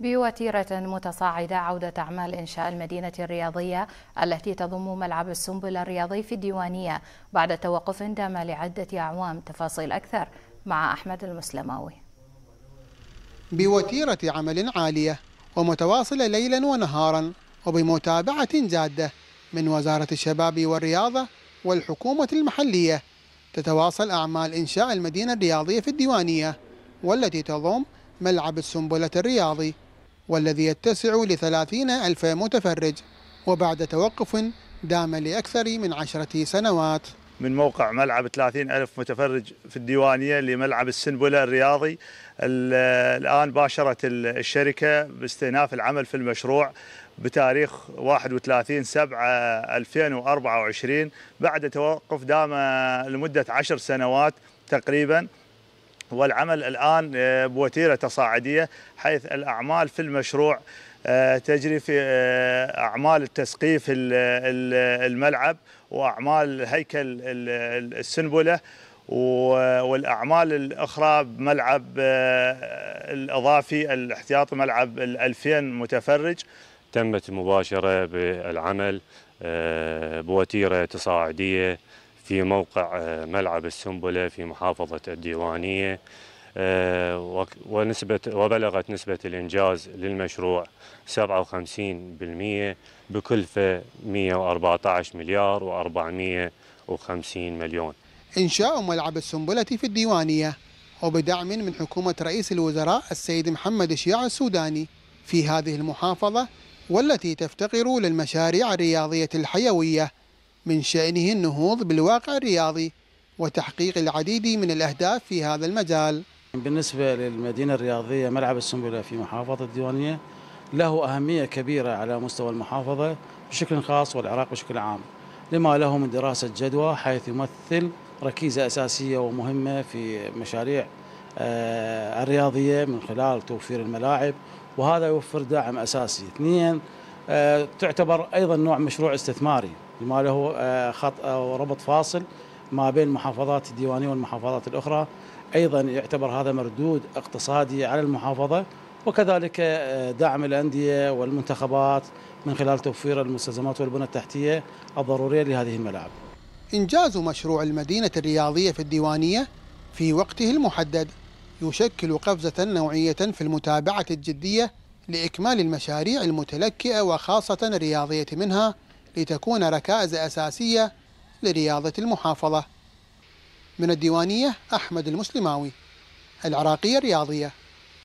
بوتيرة متصاعدة عودة أعمال إنشاء المدينة الرياضية التي تضم ملعب السنبل الرياضي في الديوانية بعد توقف دام لعدة أعوام تفاصيل أكثر مع أحمد المسلماوي بوتيرة عمل عالية ومتواصلة ليلا ونهارا وبمتابعة جادة من وزارة الشباب والرياضة والحكومة المحلية تتواصل أعمال إنشاء المدينة الرياضية في الديوانية والتي تضم ملعب السنبلة الرياضي والذي يتسع لثلاثين ألف متفرج وبعد توقف دام لأكثر من عشرة سنوات من موقع ملعب 30 ألف متفرج في الديوانية لملعب السنبلة الرياضي الآن باشرت الشركة باستئناف العمل في المشروع بتاريخ 31 7 2024 بعد توقف دام لمدة عشر سنوات تقريباً والعمل الآن آه، بوتيرة تصاعدية حيث الأعمال في المشروع آه، تجري في آه، أعمال التسقيف الملعب وأعمال هيكل السنبلة والاعمال الاخرى بملعب الاضافي الاحتياطي ملعب ال 2000 متفرج تمت مباشره بالعمل بوتيره تصاعديه في موقع آه، ملعب السنبلة في محافظة الديوانية آه، ونسبة وبلغت نسبة الإنجاز للمشروع 57% بكلفة 114 مليار و450 مليون إنشاء ملعب السنبلة في الديوانية وبدعم من حكومة رئيس الوزراء السيد محمد الشيع السوداني في هذه المحافظة والتي تفتقر للمشاريع الرياضية الحيوية من شأنه النهوض بالواقع الرياضي وتحقيق العديد من الأهداف في هذا المجال بالنسبة للمدينة الرياضية ملعب السنبلة في محافظة الديوانية له أهمية كبيرة على مستوى المحافظة بشكل خاص والعراق بشكل عام لما له من دراسة جدوى حيث يمثل ركيزة أساسية ومهمة في مشاريع آه، الرياضية من خلال توفير الملاعب وهذا يوفر دعم أساسي اثنين آه، تعتبر ايضا نوع مشروع استثماري بما له آه، خط او آه، ربط فاصل ما بين المحافظات الديوانيه والمحافظات الاخرى ايضا يعتبر هذا مردود اقتصادي على المحافظه وكذلك دعم الانديه والمنتخبات من خلال توفير المستلزمات والبنى التحتيه الضروريه لهذه الملاعب. انجاز مشروع المدينه الرياضيه في الديوانيه في وقته المحدد يشكل قفزه نوعيه في المتابعه الجديه لإكمال المشاريع المتلكئة وخاصة الرياضية منها لتكون ركائز أساسية لرياضة المحافظة من الديوانية أحمد المسلماوي العراقية الرياضية